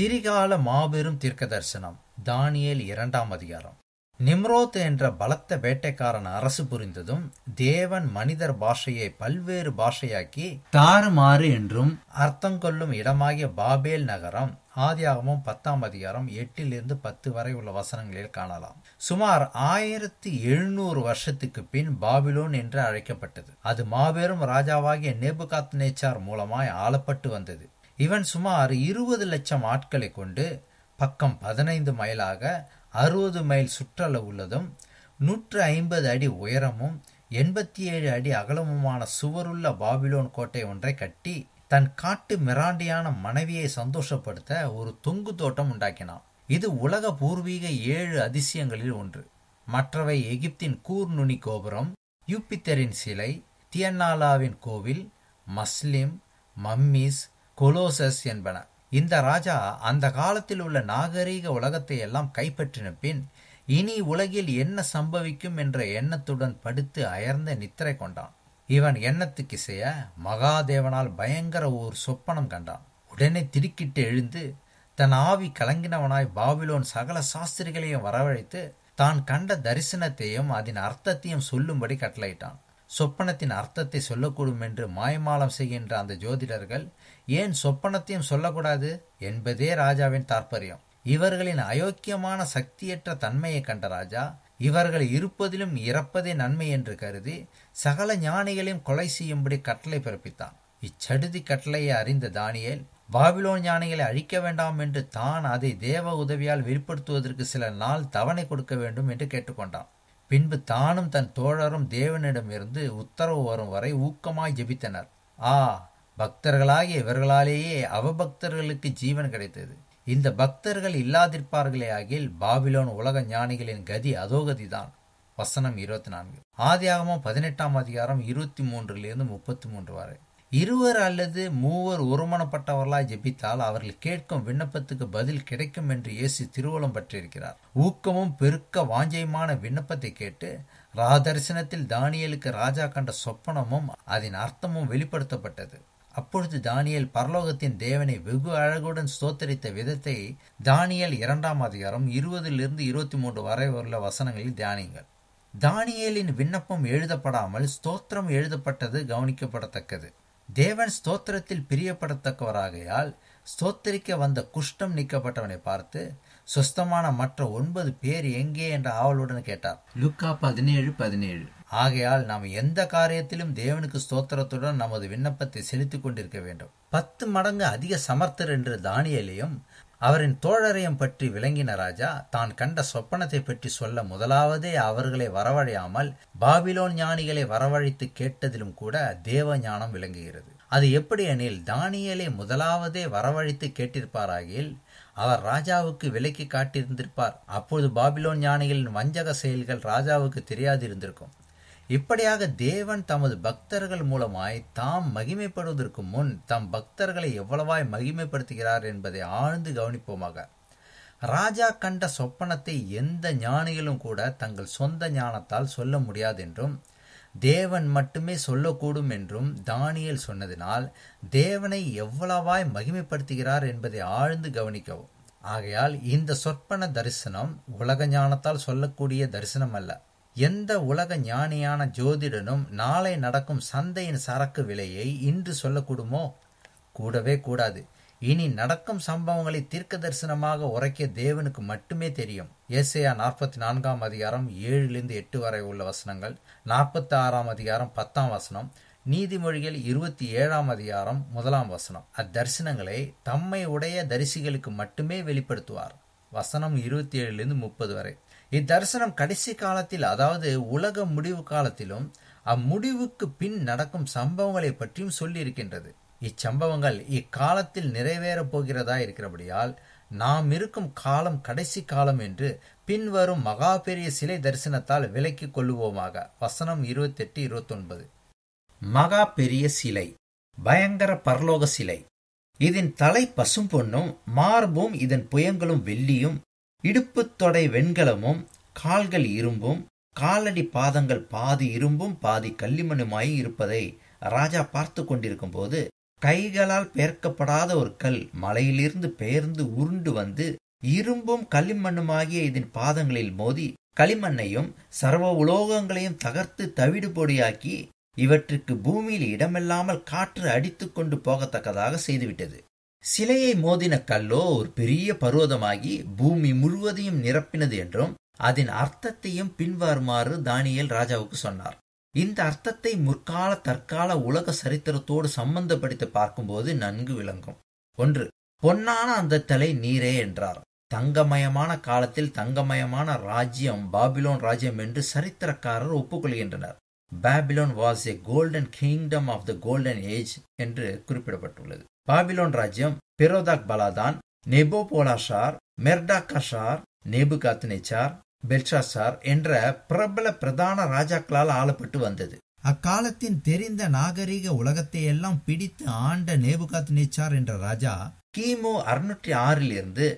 திரிகால மாபெரும் தீர்க்க தரிசனம் தானியல் இரண்டாம் அதிகாரம் நிம்ரோத் என்ற பலத்த வேட்டைக்காரன் அரசு புரிந்ததும் தேவன் மனிதர் பாஷையை பல்வேறு பாஷையாக்கி தாறுமாறு என்றும் அர்த்தம் கொள்ளும் இடமாகிய பாபேல் நகரம் ஆதியாகமும் பத்தாம் அதிகாரம் எட்டிலிருந்து பத்து வரை உள்ள வசனங்களில் காணலாம் சுமார் ஆயிரத்தி எழுநூறு வருஷத்துக்கு பின் பாபிலோன் என்று அழைக்கப்பட்டது அது மாபெரும் ராஜாவாகிய நேபுகாத் நேச்சார் மூலமாய் ஆளப்பட்டு வந்தது இவன் சுமார் இருபது லட்சம் ஆட்களை கொண்டு பக்கம் பதினைந்து மைலாக அறுபது மைல் சுற்றளவுள்ளதும் நூற்று ஐம்பது அடி உயரமும் எண்பத்தி ஏழு அடி அகலமுமான சுவருள்ள பாபிலோன் கோட்டை ஒன்றை கட்டி தன் காட்டு மிராண்டியான மனைவியை சந்தோஷப்படுத்த ஒரு தொங்கு தோட்டம் உண்டாக்கினான் இது உலக பூர்வீக ஏழு அதிசயங்களில் ஒன்று மற்றவை எகிப்தின் கூர் நுனி கோபுரம் யூபித்தரின் சிலை தியன்னாலாவின் கோவில் மஸ்லிம் மம்மிஸ் கொலோசஸ் என்பன இந்த ராஜா அந்த காலத்தில் உள்ள நாகரீக உலகத்தை எல்லாம் கைப்பற்றின பின் இனி உலகில் என்ன சம்பவிக்கும் என்ற எண்ணத்துடன் படுத்து அயர்ந்த நித்திரை கொண்டான் இவன் எண்ணத்துக்கு செய்ய மகாதேவனால் பயங்கர ஒரு சொப்பனம் கண்டான் உடனே திருக்கிட்டு எழுந்து தன் ஆவி கலங்கினவனாய் பாபிலோன் சகல சாஸ்திரிகளையும் வரவழைத்து தான் கண்ட தரிசனத்தையும் அதன் அர்த்தத்தையும் சொல்லும்படி கட்டளையிட்டான் சொப்பனத்தின் அர்த்தத்தை சொல்லக்கூடும் என்று மாயமாலம் செய்கின்ற அந்த ஜோதிடர்கள் ஏன் சொப்பனத்தையும் சொல்லக்கூடாது என்பதே ராஜாவின் தாற்பயம் இவர்களின் அயோக்கியமான சக்தியற்ற தன்மையை கண்ட ராஜா இவர்கள் இருப்பதிலும் இறப்பதே நன்மை என்று கருதி சகல ஞானிகளையும் கொலை செய்யும்படி கட்டளை பிறப்பித்தான் இச்சடுதி கட்டளையை அறிந்த தானியல் பாபிலோன் ஞானிகளை அழிக்க வேண்டாம் என்று தான் அதை தேவ உதவியால் வெளிப்படுத்துவதற்கு சில நாள் தவணை கொடுக்க வேண்டும் என்று கேட்டுக்கொண்டான் பின்பு தானும் தன் தோழரும் தேவனிடமிருந்து உத்தரவு வரும் வரை ஊக்கமாய் ஜபித்தனர் ஆ பக்தர்களாகிய இவர்களாலேயே அவபக்தர்களுக்கு ஜீவன் கிடைத்தது இந்த பக்தர்கள் இல்லாதிருப்பார்களே ஆகில் பாபிலோன் உலக ஞானிகளின் கதி அதோகதிதான் வசனம் இருபத்தி நான்கு ஆதியாகமும் பதினெட்டாம் அதிகாரம் இருபத்தி மூன்றிலிருந்து முப்பத்தி மூன்று வரை இருவர் அல்லது மூவர் ஒருமனப்பட்டவர்களாய் ஜெபித்தால் அவர்கள் கேட்கும் விண்ணப்பத்துக்கு பதில் கிடைக்கும் என்று இயேசு திருவள்ளம் பற்றியிருக்கிறார் ஊக்கமும் பெருக்க வாஞ்சியமான விண்ணப்பத்தை கேட்டு ராதரிசனத்தில் தானியலுக்கு ராஜா கண்ட சொப்பனமும் அதன் அர்த்தமும் வெளிப்படுத்தப்பட்டது அப்பொழுது தானியல் பரலோகத்தின் தேவனை வெகு அழகுடன் ஸ்தோத்தரித்த விதத்தை தானியல் இரண்டாம் அதிகாரம் இருபதிலிருந்து இருபத்தி மூன்று வரை உள்ள வசனங்களில் தியானிங்கள் தானியலின் விண்ணப்பம் எழுதப்படாமல் ஸ்தோத்திரம் எழுதப்பட்டது கவனிக்கப்படத்தக்கது தேவன் ஸ்தோத்திரத்தில் பிரியப்படத்தக்கவராகையால் ஸ்தோத்தரிக்க வந்த குஷ்டம் நீக்கப்பட்டவனை பார்த்து சொஸ்தமான மற்ற ஒன்பது பேர் எங்கே என்ற ஆவலுடன் கேட்டார் லுக்கா பதினேழு பதினேழு ஆகையால் நாம் எந்த காரியத்திலும் தேவனுக்கு ஸ்தோத்திரத்துடன் நமது விண்ணப்பத்தை செலுத்திக் கொண்டிருக்க வேண்டும் பத்து மடங்கு அதிக சமர்த்தர் என்று தானியலையும் அவரின் தோழரையும் பற்றி விளங்கின ராஜா தான் கண்ட சொப்பனத்தை பற்றி சொல்ல முதலாவதே அவர்களை வரவழையாமல் பாபிலோன் ஞானிகளை வரவழைத்து கேட்டதிலும் கூட தேவ ஞானம் விளங்குகிறது அது எப்படி எனில் தானியலை முதலாவதே வரவழைத்து கேட்டிருப்பாராகில் அவர் ராஜாவுக்கு விலக்கி காட்டியிருந்திருப்பார் அப்பொழுது பாபிலோன் ஞானிகளின் வஞ்சக செயல்கள் ராஜாவுக்கு தெரியாதிருந்திருக்கும் இப்படியாக தேவன் தமது பக்தர்கள் மூலமாய் தாம் மகிமைப்படுவதற்கு முன் தம் பக்தர்களை எவ்வளவாய் மகிமைப்படுத்துகிறார் என்பதை ஆழ்ந்து கவனிப்போமாக ராஜா கண்ட சொப்பனத்தை எந்த ஞானிகளும் கூட தங்கள் சொந்த ஞானத்தால் சொல்ல முடியாது என்றும் தேவன் மட்டுமே சொல்லக்கூடும் என்றும் தானியல் சொன்னதினால் தேவனை எவ்வளவாய் மகிமைப்படுத்துகிறார் என்பதை ஆழ்ந்து கவனிக்கவும் ஆகையால் இந்த சொற்பன தரிசனம் உலக ஞானத்தால் சொல்லக்கூடிய தரிசனம் அல்ல எந்த உலக ஞானியான ஜோதிடனும் நாளை நடக்கும் சந்தையின் சரக்கு விலையை இன்று சொல்லக்கூடுமோ கூடவே கூடாது இனி நடக்கும் சம்பவங்களை தீர்க்க தரிசனமாக உரைக்க தேவனுக்கு மட்டுமே தெரியும் ஏசையா நாற்பத்தி நான்காம் அதிகாரம் ஏழுலேருந்து எட்டு வரை உள்ள வசனங்கள் நாற்பத்தி ஆறாம் அதிகாரம் பத்தாம் வசனம் நீதிமொழிகள் இருபத்தி ஏழாம் அதிகாரம் முதலாம் வசனம் அத்தரிசனங்களை தம்மை உடைய தரிசிகளுக்கு மட்டுமே வெளிப்படுத்துவார் வசனம் இருபத்தி ஏழுலேருந்து முப்பது வரை இத்தரிசனம் கடைசி காலத்தில் அதாவது உலக முடிவு காலத்திலும் அம்முடிவுக்கு பின் நடக்கும் சம்பவங்களை பற்றியும் சொல்லியிருக்கின்றது இச்சம்பவங்கள் இக்காலத்தில் நிறைவேறப் போகிறதா இருக்கிறபடியால் நாம் இருக்கும் காலம் கடைசி காலம் என்று பின்வரும் மகா பெரிய சிலை தரிசனத்தால் விலக்கி கொள்ளுவோமாக வசனம் இருபத்தெட்டு இருபத்தொன்பது மகா பெரிய சிலை பயங்கர பரலோக சிலை இதன் தலை பசும் பொண்ணும் மார்பும் இதன் புயங்களும் வெள்ளியும் இடுப்பு தொடை வெண்கலமும் கால்கள் இரும்பும் காலடி பாதங்கள் பாதி இரும்பும் பாதி கல்லிமணுமாய் இருப்பதை ராஜா பார்த்து கொண்டிருக்கும் போது கைகளால் பெயர்க்கப்படாத ஒரு கல் மலையிலிருந்து பெயர்ந்து உருண்டு வந்து இரும்பும் களிமண்ணுமாகிய இதன் பாதங்களில் மோதி களிமண்ணையும் சர்வ உலோகங்களையும் தகர்த்து தவிடுபொடியாக்கி இவற்றுக்கு பூமியில் இடமில்லாமல் காற்று அடித்துக்கொண்டு கொண்டு போகத்தக்கதாக செய்துவிட்டது சிலையை மோதின கல்லோ ஒரு பெரிய பருவதமாகி பூமி முழுவதையும் நிரப்பினது என்றும் அதன் அர்த்தத்தையும் பின்வருமாறு தானியல் ராஜாவுக்கு சொன்னார் இந்த அர்த்தத்தை முற்கால தற்கால உலக சரித்திரத்தோடு சம்பந்தப்படுத்தி பார்க்கும்போது நன்கு விளங்கும் ஒன்று பொன்னான அந்த தலை நீரே என்றார் தங்கமயமான காலத்தில் தங்கமயமான ராஜ்யம் பாபிலோன் ராஜ்யம் என்று சரித்திரக்காரர் ஒப்புக்கொள்கின்றனர் Babylon was a golden kingdom of the golden age என்று குறிப்பிடப்பட்டுள்ளது பாபிலோன் ராஜ்யம் பெரோதாக் பலாதான் நெபோ போலாஷார் மெர்டாக்கஷார் நேபுகாத்னேச்சார் பெல்ஷாசார் என்ற பிரபல பிரதான ராஜாக்களால் ஆளப்பட்டு வந்தது அக்காலத்தின் தெரிந்த நாகரீக உலகத்தையெல்லாம் பிடித்து ஆண்ட நேபுகாத் நேச்சார் என்ற ராஜா கிமு அறுநூற்றி ஆறில் இருந்து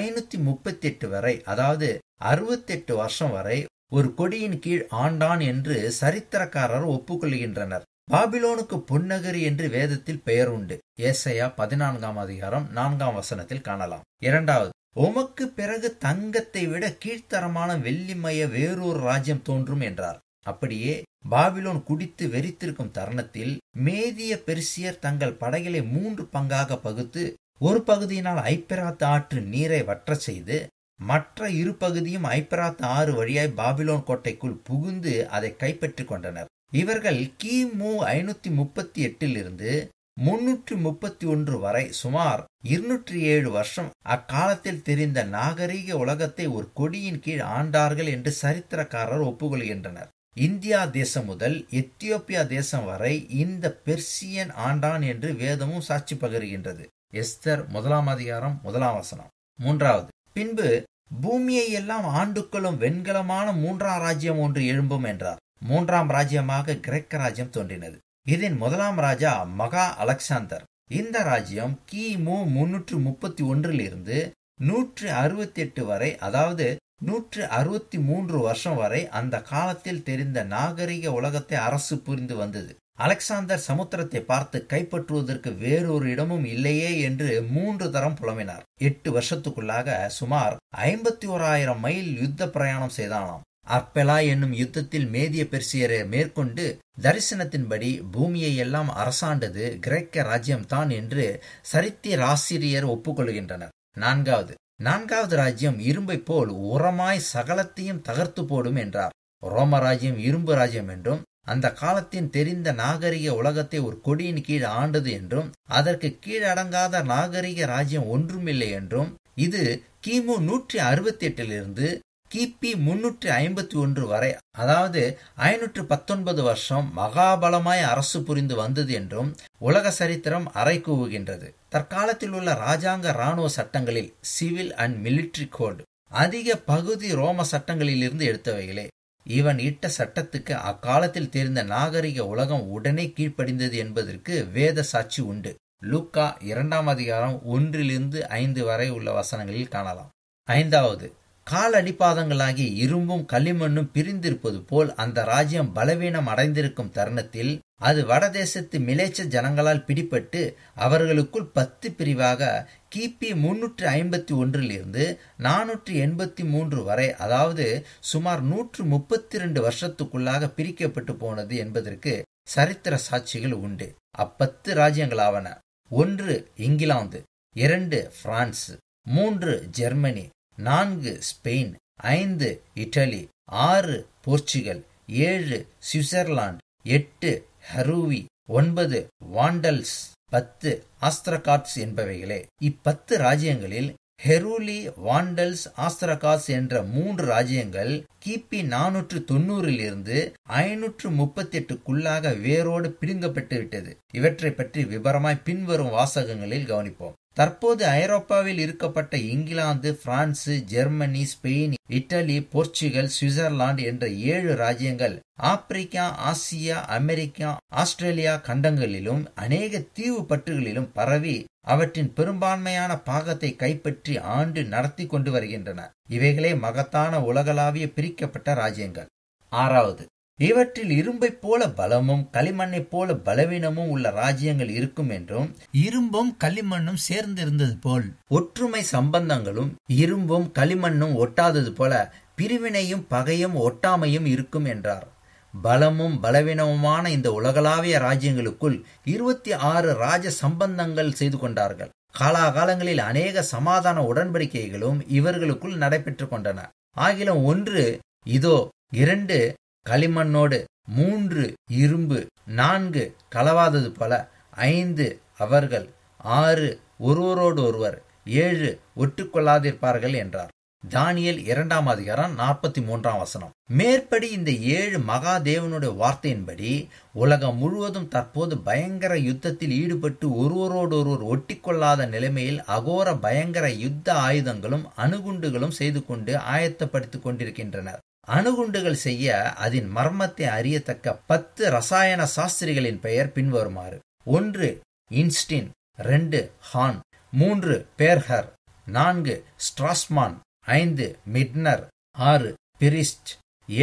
ஐநூத்தி முப்பத்தி எட்டு வரை அதாவது அறுபத்தெட்டு வருஷம் வரை ஒரு கொடியின் கீழ் ஆண்டான் என்று சரித்திரக்காரர் ஒப்புக்கொள்கின்றனர் பாபிலோனுக்கு பொன்னகரி என்று வேதத்தில் பெயர் உண்டு ஏசையா பதினான்காம் அதிகாரம் நான்காம் வசனத்தில் காணலாம் இரண்டாவது உமக்கு பிறகு தங்கத்தை விட கீழ்த்தரமான வெள்ளிமய வேறொரு ராஜ்யம் தோன்றும் என்றார் அப்படியே பாபிலோன் குடித்து வெறித்திருக்கும் தருணத்தில் மேதிய பெருசியர் தங்கள் படைகளை மூன்று பங்காக பகுத்து ஒரு பகுதியினால் ஐப்பராத் ஆற்று நீரை வற்ற செய்து மற்ற இரு பகுதியும் ஐப்பராத் ஆறு வழியாய் பாபிலோன் கோட்டைக்குள் புகுந்து அதை கைப்பற்றிக் கொண்டனர் இவர்கள் கிமு ஐநூத்தி முப்பத்தி இருந்து முன்னூற்றி முப்பத்தி ஒன்று வரை சுமார் இருநூற்றி ஏழு வருஷம் அக்காலத்தில் தெரிந்த நாகரீக உலகத்தை ஒரு கொடியின் கீழ் ஆண்டார்கள் என்று சரித்திரக்காரர் ஒப்புக்கொள்கின்றனர் இந்தியா தேசம் முதல் எத்தியோப்பியா தேசம் வரை இந்த பெர்சியன் ஆண்டான் என்று வேதமும் சாட்சி பகருகின்றது எஸ்தர் முதலாம் அதிகாரம் முதலாம் வசனம் மூன்றாவது பின்பு பூமியை எல்லாம் ஆண்டுக்குள்ளும் வெண்கலமான மூன்றாம் ராஜ்யம் ஒன்று எழும்பும் என்றார் மூன்றாம் ராஜ்யமாக கிரேக்க ராஜ்யம் தோன்றினது இதன் முதலாம் ராஜா மகா அலெக்சாந்தர் இந்த ராஜ்யம் கிமு முன்னூற்று முப்பத்தி ஒன்றிலிருந்து நூற்று அறுபத்தி எட்டு வரை அதாவது நூற்று அறுபத்தி மூன்று வருஷம் வரை அந்த காலத்தில் தெரிந்த நாகரிக உலகத்தை அரசு புரிந்து வந்தது அலெக்சாந்தர் சமுத்திரத்தை பார்த்து கைப்பற்றுவதற்கு வேறொரு இடமும் இல்லையே என்று மூன்று தரம் புலம்பினார் எட்டு வருஷத்துக்குள்ளாக சுமார் ஐம்பத்தி ஓராயிரம் மைல் யுத்த பிரயாணம் செய்தானாம் அப்பெலா என்னும் யுத்தத்தில் மேதிய பெர்சியரை மேற்கொண்டு தரிசனத்தின்படி பூமியை எல்லாம் அரசாண்டது கிரேக்க தான் என்று ஆசிரியர் ஒப்புக்கொள்கின்றனர் நான்காவது நான்காவது ராஜ்யம் இரும்பை போல் உரமாய் சகலத்தையும் தகர்த்து போடும் என்றார் ரோம ராஜ்யம் இரும்பு ராஜ்யம் என்றும் அந்த காலத்தின் தெரிந்த நாகரிக உலகத்தை ஒரு கொடியின் கீழ் ஆண்டது என்றும் அதற்கு கீழடங்காத நாகரிக ராஜ்யம் ஒன்றுமில்லை என்றும் இது கிமு நூற்றி அறுபத்தி எட்டிலிருந்து கிபி முன்னூற்றி ஐம்பத்தி ஒன்று வரை அதாவது ஐநூற்று பத்தொன்பது வருஷம் மகாபலமாய் அரசு புரிந்து வந்தது என்றும் உலக சரித்திரம் அறை கூவுகின்றது தற்காலத்தில் உள்ள ராஜாங்க இராணுவ சட்டங்களில் சிவில் அண்ட் மிலிட்ரி கோடு அதிக பகுதி ரோம சட்டங்களிலிருந்து எடுத்தவைகளே இவன் இட்ட சட்டத்துக்கு அக்காலத்தில் தெரிந்த நாகரிக உலகம் உடனே கீழ்ப்படிந்தது என்பதற்கு வேத சாட்சி உண்டு லூக்கா இரண்டாம் அதிகாரம் ஒன்றிலிருந்து ஐந்து வரை உள்ள வசனங்களில் காணலாம் ஐந்தாவது கால் அடிப்பாதங்களாகி இரும்பும் களிமண்ணும் பிரிந்திருப்பது போல் அந்த ராஜ்யம் பலவீனம் அடைந்திருக்கும் தருணத்தில் அது வடதேசத்து மிலேச்ச ஜனங்களால் பிடிபட்டு அவர்களுக்குள் பத்து பிரிவாக கிபி முன்னூற்று ஐம்பத்தி ஒன்றிலிருந்து நானூற்றி எண்பத்தி மூன்று வரை அதாவது சுமார் நூற்று முப்பத்தி இரண்டு வருஷத்துக்குள்ளாக பிரிக்கப்பட்டு போனது என்பதற்கு சரித்திர சாட்சிகள் உண்டு அப்பத்து ராஜ்யங்களாவன ஒன்று இங்கிலாந்து இரண்டு பிரான்ஸ் மூன்று ஜெர்மனி நான்கு ஸ்பெயின் ஐந்து இட்டலி ஆறு போர்ச்சுகல் ஏழு சுவிட்சர்லாந்து எட்டு ஹரூவி ஒன்பது வாண்டல்ஸ் பத்து ஆஸ்திரகாட்ஸ் என்பவைகளே இப்பத்து ராஜ்யங்களில் ஹெரூலி வாண்டல்ஸ் ஆஸ்திரகாஸ் என்ற மூன்று ராஜ்யங்கள் கிபி நானூற்று தொண்ணூறிலிருந்து ஐநூற்று முப்பத்தி எட்டுக்குள்ளாக வேரோடு பிடுங்கப்பட்டு விட்டது இவற்றை பற்றி விபரமாய் பின்வரும் வாசகங்களில் கவனிப்போம் தற்போது ஐரோப்பாவில் இருக்கப்பட்ட England France Germany Spain Italy Portugal Switzerland என்ற ஏழு ராஜ்யங்கள் ஆப்பிரிக்கா ஆசியா அமெரிக்கா ஆஸ்திரேலியா கண்டங்களிலும் அநேக தீவு பற்றுகளிலும் பரவி அவற்றின் பெரும்பான்மையான பாகத்தை கைப்பற்றி ஆண்டு நடத்தி கொண்டு வருகின்றன இவைகளே மகத்தான உலகளாவிய பிரிக்கப்பட்ட ராஜ்யங்கள் ஆறாவது இவற்றில் இரும்பைப் போல பலமும் களிமண்ணைப் போல பலவீனமும் உள்ள ராஜ்யங்கள் இருக்கும் என்றும் இரும்பும் களிமண்ணும் சேர்ந்திருந்தது போல் ஒற்றுமை சம்பந்தங்களும் இரும்பும் களிமண்ணும் ஒட்டாதது போல பிரிவினையும் பகையும் ஒட்டாமையும் இருக்கும் என்றார் பலமும் பலவீனமுமான இந்த உலகளாவிய ராஜ்யங்களுக்குள் இருபத்தி ஆறு ராஜ சம்பந்தங்கள் செய்து கொண்டார்கள் காலாகாலங்களில் அநேக சமாதான உடன்படிக்கைகளும் இவர்களுக்குள் நடைபெற்று கொண்டன ஆகிலும் ஒன்று இதோ இரண்டு களிமண்ணோடு மூன்று இரும்பு நான்கு கலவாதது போல ஐந்து அவர்கள் ஆறு ஒருவரோடு ஒருவர் ஏழு கொள்ளாதிருப்பார்கள் என்றார் தானியல் இரண்டாம் அதிகாரம் நாற்பத்தி மூன்றாம் வசனம் மேற்படி இந்த ஏழு மகாதேவனுடைய வார்த்தையின்படி உலகம் முழுவதும் தற்போது பயங்கர யுத்தத்தில் ஈடுபட்டு ஒருவரோடு ஒருவர் ஒட்டிக்கொள்ளாத நிலைமையில் அகோர பயங்கர யுத்த ஆயுதங்களும் அணுகுண்டுகளும் செய்து கொண்டு ஆயத்தப்படுத்திக் கொண்டிருக்கின்றனர் அணுகுண்டுகள் செய்ய அதன் மர்மத்தை அறியத்தக்க பத்து ரசாயன சாஸ்திரிகளின் பெயர் பின்வருமாறு ஒன்று இன்ஸ்டின் ரெண்டு ஹான் மூன்று பேர்ஹர் நான்கு ஸ்ட்ராஸ்மான் ஐந்து மிட்னர் ஆறு பிரிஸ்ட்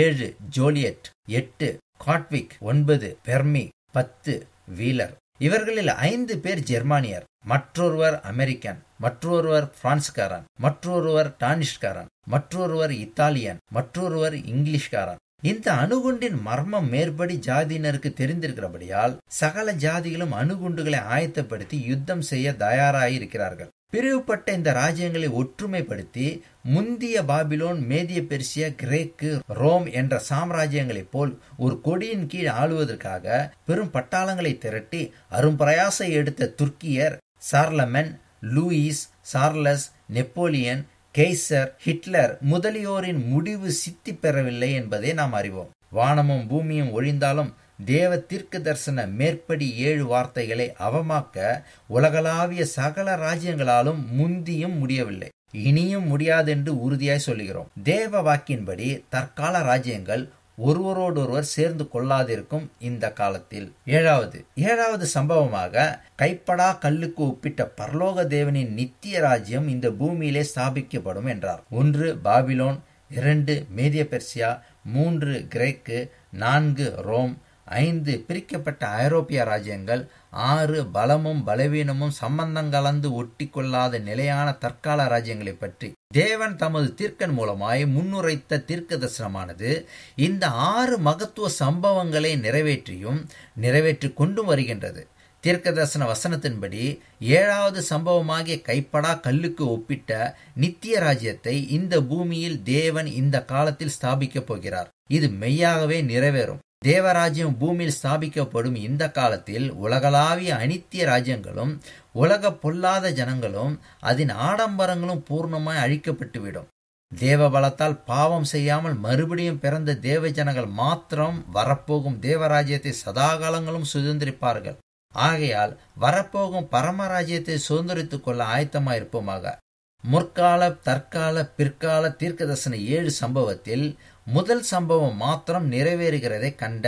ஏழு ஜோலியட் எட்டு காட்விக் ஒன்பது பெர்மி பத்து வீலர் இவர்களில் ஐந்து பேர் ஜெர்மானியர் மற்றொருவர் அமெரிக்கன் மற்றொருவர் பிரான்ஸ்காரன் மற்றொருவர் டானிஷ்காரன் மற்றொருவர் இத்தாலியன் மற்றொருவர் இங்கிலீஷ்காரன் இந்த அணுகுண்டின் மர்மம் மேற்படி ஜாதியினருக்கு தெரிந்திருக்கிறபடியால் சகல ஜாதிகளும் அணுகுண்டுகளை ஆயத்தப்படுத்தி யுத்தம் செய்ய தயாராயிருக்கிறார்கள் பிரிவுபட்ட இந்த ராஜ்யங்களை ஒற்றுமைப்படுத்தி முந்திய பாபிலோன் மேதிய பெருசிய கிரேக்கு ரோம் என்ற சாம்ராஜ்யங்களைப் போல் ஒரு கொடியின் கீழ் ஆளுவதற்காக பெரும் பட்டாளங்களை திரட்டி அரும்பிரயாச எடுத்த துர்க்கியர் Charlemagne Louis Charles Napoleon Kaiser Hitler முதலியோரின் முடிவு சித்தி பெறவில்லை என்பதை நாம் அறிவோம் வானமும் பூமியும் ஒழிந்தாலும் தேவ தீர்க்க தரிசன மேற்படி ஏழு வார்த்தைகளை அவமாக்க உலகளாவிய சகல ராஜ்யங்களாலும் முந்தியும் முடியவில்லை இனியும் முடியாதென்று உறுதியாய் சொல்லுகிறோம் தேவ வாக்கின்படி தற்கால ராஜ்யங்கள் ஒருவரோடொருவர் சேர்ந்து கொள்ளாதிருக்கும் இந்த காலத்தில் ஏழாவது ஏழாவது சம்பவமாக கைப்படா கல்லுக்கு ஒப்பிட்ட பரலோக தேவனின் நித்திய ராஜ்யம் இந்த பூமியிலே ஸ்தாபிக்கப்படும் என்றார் ஒன்று பாபிலோன் இரண்டு மேதிய பெர்சியா மூன்று கிரேக்கு நான்கு ரோம் ஐந்து பிரிக்கப்பட்ட ஐரோப்பிய ராஜ்யங்கள் ஆறு பலமும் பலவீனமும் சம்பந்தம் கலந்து ஒட்டி கொள்ளாத நிலையான தற்கால ராஜ்யங்களை பற்றி தேவன் தமது தீர்க்கன் மூலமாய் முன்னுரைத்த தீர்க்க தரிசனமானது இந்த ஆறு மகத்துவ சம்பவங்களை நிறைவேற்றியும் நிறைவேற்றி கொண்டும் வருகின்றது தீர்க்க தரிசன வசனத்தின்படி ஏழாவது சம்பவமாகிய கைப்படா கல்லுக்கு ஒப்பிட்ட நித்திய ராஜ்யத்தை இந்த பூமியில் தேவன் இந்த காலத்தில் ஸ்தாபிக்கப் போகிறார் இது மெய்யாகவே நிறைவேறும் தேவராஜ்யம் பூமியில் ஸ்தாபிக்கப்படும் இந்த காலத்தில் உலகளாவிய அனித்திய ராஜ்யங்களும் உலக பொல்லாத ஜனங்களும் அதன் ஆடம்பரங்களும் பூர்ணமாய் அழிக்கப்பட்டுவிடும் தேவ பலத்தால் பாவம் செய்யாமல் மறுபடியும் பிறந்த தேவ ஜனங்கள் மாத்திரம் வரப்போகும் தேவராஜ்யத்தை சதாகாலங்களும் சுதந்திரிப்பார்கள் ஆகையால் வரப்போகும் பரமராஜ்யத்தை சுதந்திரித்துக் கொள்ள ஆயத்தமாயிருப்போமாக முற்கால தற்கால பிற்கால தீர்க்கதர்சன ஏழு சம்பவத்தில் முதல் சம்பவம் மாத்திரம் நிறைவேறுகிறதை கண்ட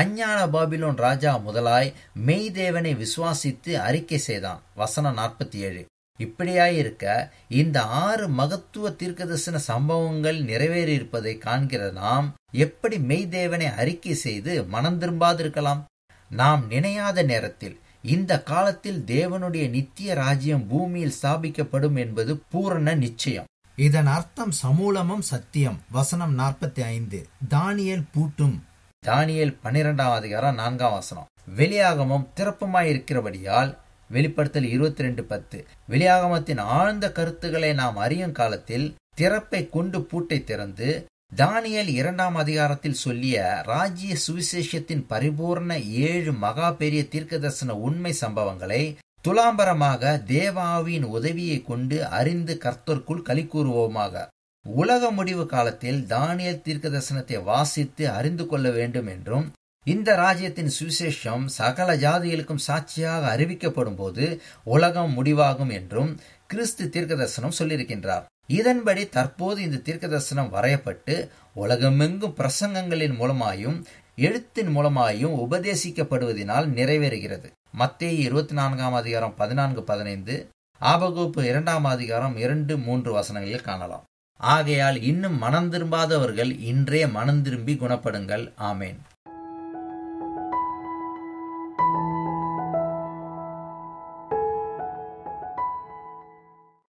அஞ்ஞான பாபிலோன் ராஜா முதலாய் மெய்தேவனை விசுவாசித்து அறிக்கை செய்தான் வசனம் நாற்பத்தி ஏழு இப்படியாயிருக்க இந்த ஆறு மகத்துவ தீர்க்கதர்சன சம்பவங்கள் நிறைவேறியிருப்பதை காண்கிற நாம் எப்படி மெய்தேவனை அறிக்கை செய்து மனம் திரும்பாதிருக்கலாம் நாம் நினையாத நேரத்தில் இந்த காலத்தில் தேவனுடைய நித்திய ராஜ்யம் பூமியில் ஸ்தாபிக்கப்படும் என்பது பூரண நிச்சயம் இதன் அர்த்தம் சமூலமும் சத்தியம் வசனம் நாற்பத்தி ஐந்து தானியல் பூட்டும் தானியல் பன்னிரெண்டாம் அதிகாரம் நான்காம் வசனம் வெளியாகமும் திறப்புமாய் இருக்கிறபடியால் வெளிப்படுத்தல் இருபத்தி ரெண்டு பத்து வெளியாகமத்தின் ஆழ்ந்த கருத்துக்களை நாம் அறியும் காலத்தில் திறப்பை கொண்டு பூட்டை திறந்து தானியல் இரண்டாம் அதிகாரத்தில் சொல்லிய ராஜ்ய சுவிசேஷத்தின் பரிபூர்ண ஏழு மகா பெரிய தீர்க்க தரிசன உண்மை சம்பவங்களை துலாம்பரமாக தேவாவின் உதவியை கொண்டு அறிந்து கர்த்தர்க்குள் களி கூறுவோமாக உலக முடிவு காலத்தில் தானியல் தீர்க்க தரிசனத்தை வாசித்து அறிந்து கொள்ள வேண்டும் என்றும் இந்த ராஜ்யத்தின் சுவிசேஷம் சகல ஜாதிகளுக்கும் சாட்சியாக அறிவிக்கப்படும் போது உலகம் முடிவாகும் என்றும் கிறிஸ்து தீர்க்க தரிசனம் சொல்லியிருக்கின்றார் இதன்படி தற்போது இந்த தீர்க்க தரிசனம் வரையப்பட்டு உலகமெங்கும் பிரசங்கங்களின் மூலமாயும் எழுத்தின் மூலமாயும் உபதேசிக்கப்படுவதனால் நிறைவேறுகிறது மத்திய இருபத்தி நான்காம் அதிகாரம் பதினான்கு பதினைந்து ஆபகோப்பு இரண்டாம் அதிகாரம் இரண்டு மூன்று வசனங்களில் காணலாம் ஆகையால் இன்னும் மனம் திரும்பாதவர்கள் இன்றே மனம் திரும்பி குணப்படுங்கள் ஆமேன்